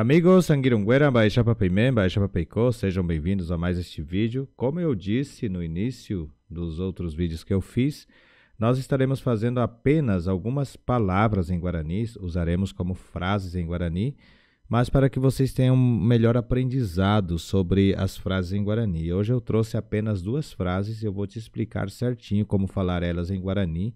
Amigos Sanguirunguera, Baixapa Pimem, Baixapa Peicô, sejam bem-vindos a mais este vídeo. Como eu disse no início dos outros vídeos que eu fiz, nós estaremos fazendo apenas algumas palavras em Guarani, usaremos como frases em Guarani, mas para que vocês tenham um melhor aprendizado sobre as frases em Guarani. Hoje eu trouxe apenas duas frases e eu vou te explicar certinho como falar elas em Guarani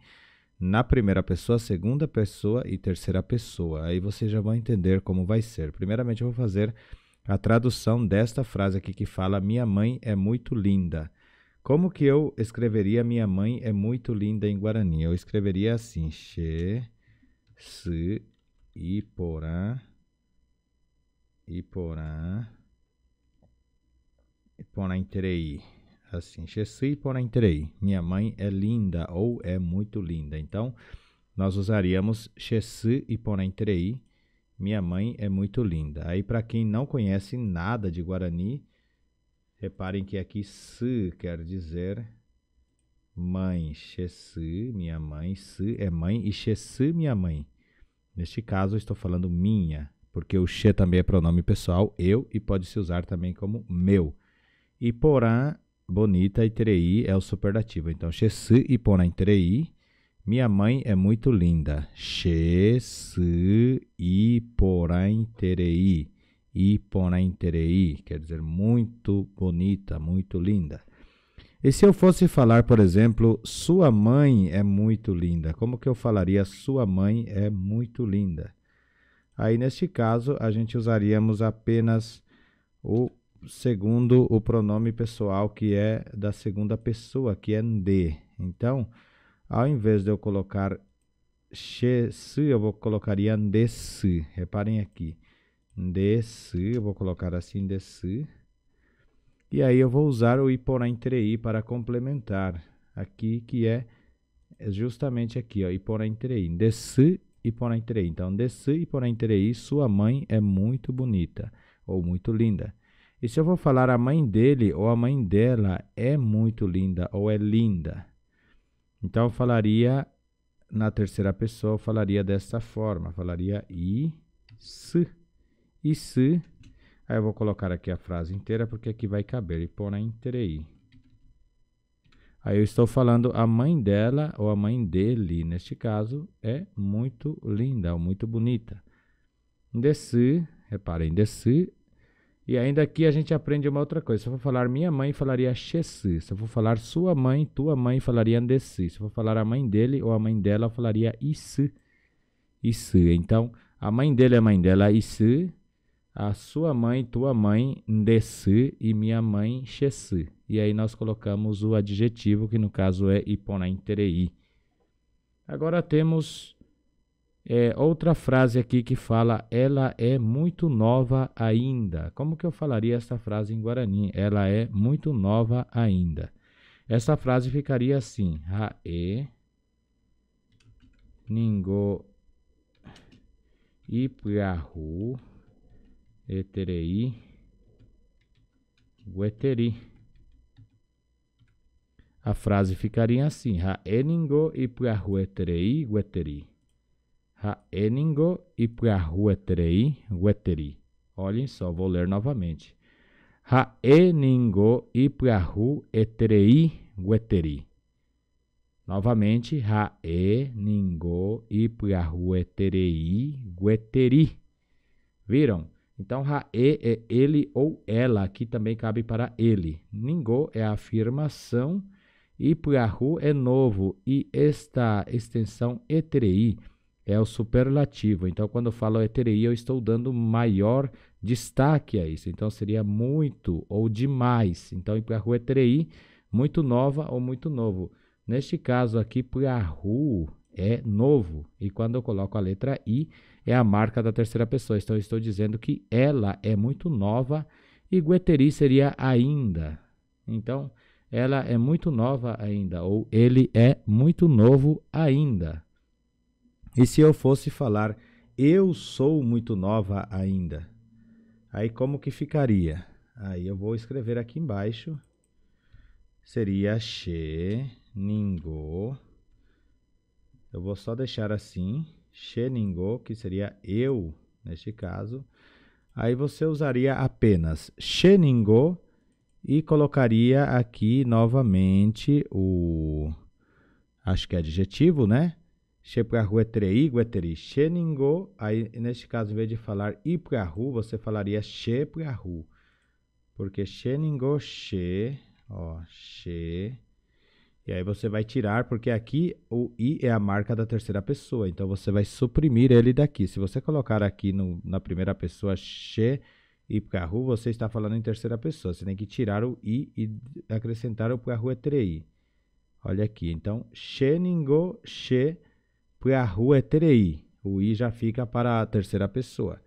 na primeira pessoa, segunda pessoa e terceira pessoa. Aí vocês já vão entender como vai ser. Primeiramente, eu vou fazer a tradução desta frase aqui que fala: Minha mãe é muito linda. Como que eu escreveria Minha mãe é muito linda em Guarani? Eu escreveria assim: Che, se, iporá, iporá, iporá, interei assim, je porém por entrei, minha mãe é linda ou é muito linda. Então, nós usaríamos je e porém entrei, minha mãe é muito linda. Aí, para quem não conhece nada de Guarani, reparem que aqui se quer dizer mãe, je minha mãe, se é mãe e je minha mãe. Neste caso, eu estou falando minha, porque o che também é pronome pessoal, eu, e pode se usar também como meu. E porã bonita e Terei é o superlativo. Então, se e Pona Terei. Minha mãe é muito linda. se e Pona Terei. E Pona Terei quer dizer muito bonita, muito linda. E se eu fosse falar, por exemplo, sua mãe é muito linda, como que eu falaria sua mãe é muito linda? Aí, neste caso, a gente usaríamos apenas o segundo o pronome pessoal, que é da segunda pessoa, que é de. Então, ao invés de eu colocar se, eu vou colocaria se. Reparem aqui. se. eu vou colocar assim se. E aí eu vou usar o iporá entrei para complementar aqui, que é justamente aqui, ó, iporá-interei. Des, iporá entrei. Então, des, iporá entrei. sua mãe é muito bonita ou muito linda. E se eu vou falar a mãe dele ou a mãe dela é muito linda ou é linda, então eu falaria na terceira pessoa, eu falaria dessa forma, falaria e se. Aí eu vou colocar aqui a frase inteira porque aqui vai caber e pôr na aí. Aí eu estou falando a mãe dela ou a mãe dele, neste caso, é muito linda ou muito bonita. Desse, reparem, desse e ainda aqui a gente aprende uma outra coisa. Se eu for falar minha mãe, falaria chessi. Se eu for falar sua mãe, tua mãe, falaria andessi. Se eu for falar a mãe dele ou a mãe dela, falaria issi. Issi. Então, a mãe dele é a mãe dela, issi. A sua mãe, tua mãe, ndessi. E minha mãe, chessi. E aí nós colocamos o adjetivo, que no caso é iponai terei. Agora temos é, outra frase aqui que fala, ela é muito nova ainda. Como que eu falaria essa frase em Guarani? Ela é muito nova ainda. Essa frase ficaria assim: e Ningo ipyahu Eterei Gueteri. A frase ficaria assim: e Ningo ipyahu Eterei Gueteri ra e Prahuetrei Gueteri. Olhem só, vou ler novamente. ra e Prahuetrei Gueteri. Novamente, ra e Prahuetrei Gueteri. Viram? Então, e é ele ou ela, aqui também cabe para ele. Ningo é a afirmação e é novo e esta extensão Etrei é o superlativo. Então, quando eu falo hetereia, eu estou dando maior destaque a isso. Então, seria muito ou demais. Então, para a etereí, muito nova ou muito novo. Neste caso aqui, para é novo. E quando eu coloco a letra i, é a marca da terceira pessoa. Então, eu estou dizendo que ela é muito nova e gueteri seria ainda. Então, ela é muito nova ainda, ou ele é muito novo ainda. E se eu fosse falar, eu sou muito nova ainda, aí como que ficaria? Aí eu vou escrever aqui embaixo. Seria she ningo. Eu vou só deixar assim, she ningo, que seria eu neste caso. Aí você usaria apenas she ningo e colocaria aqui novamente o acho que é adjetivo, né? Che pra rua é trei, gueteri, é che Aí, neste caso, em vez de falar ir pra você falaria che pra Porque che ningô, ó, che. E aí você vai tirar, porque aqui o i é a marca da terceira pessoa. Então, você vai suprimir ele daqui. Se você colocar aqui no, na primeira pessoa, che e pra você está falando em terceira pessoa. Você tem que tirar o i e acrescentar o pra rua é trei. Olha aqui. Então, che ningô, che porque a rua é Tereí. O I já fica para a terceira pessoa.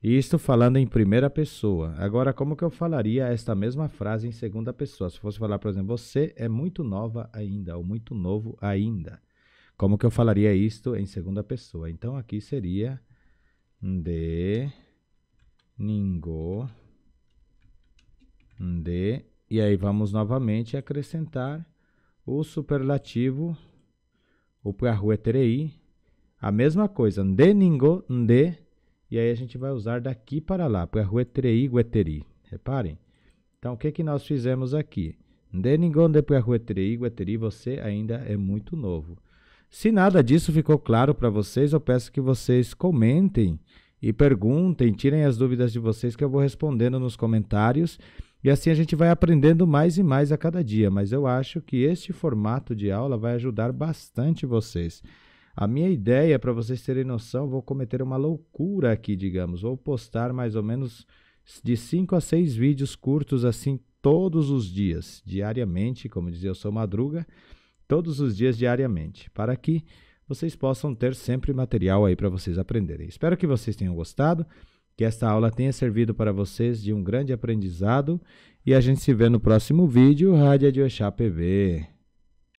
Isto falando em primeira pessoa. Agora, como que eu falaria esta mesma frase em segunda pessoa? Se fosse falar, por exemplo, você é muito nova ainda, ou muito novo ainda. Como que eu falaria isto em segunda pessoa? Então, aqui seria de ningo de e aí vamos novamente acrescentar o superlativo ou para a rua é Tereí, a mesma coisa, de ningo, de, e aí a gente vai usar daqui para lá, para a rua é Tereí, Gueteri. É Reparem. Então, o que, que nós fizemos aqui? De ningo, de para a rua Tereí, Gueteri, você ainda é muito novo. Se nada disso ficou claro para vocês, eu peço que vocês comentem e perguntem, tirem as dúvidas de vocês que eu vou respondendo nos comentários. E assim a gente vai aprendendo mais e mais a cada dia, mas eu acho que este formato de aula vai ajudar bastante vocês. A minha ideia, para vocês terem noção, vou cometer uma loucura aqui, digamos. Vou postar mais ou menos de 5 a 6 vídeos curtos assim todos os dias, diariamente, como dizia eu sou madruga, todos os dias diariamente, para que vocês possam ter sempre material aí para vocês aprenderem. Espero que vocês tenham gostado. Que esta aula tenha servido para vocês de um grande aprendizado e a gente se vê no próximo vídeo, Rádio de Oxá PV.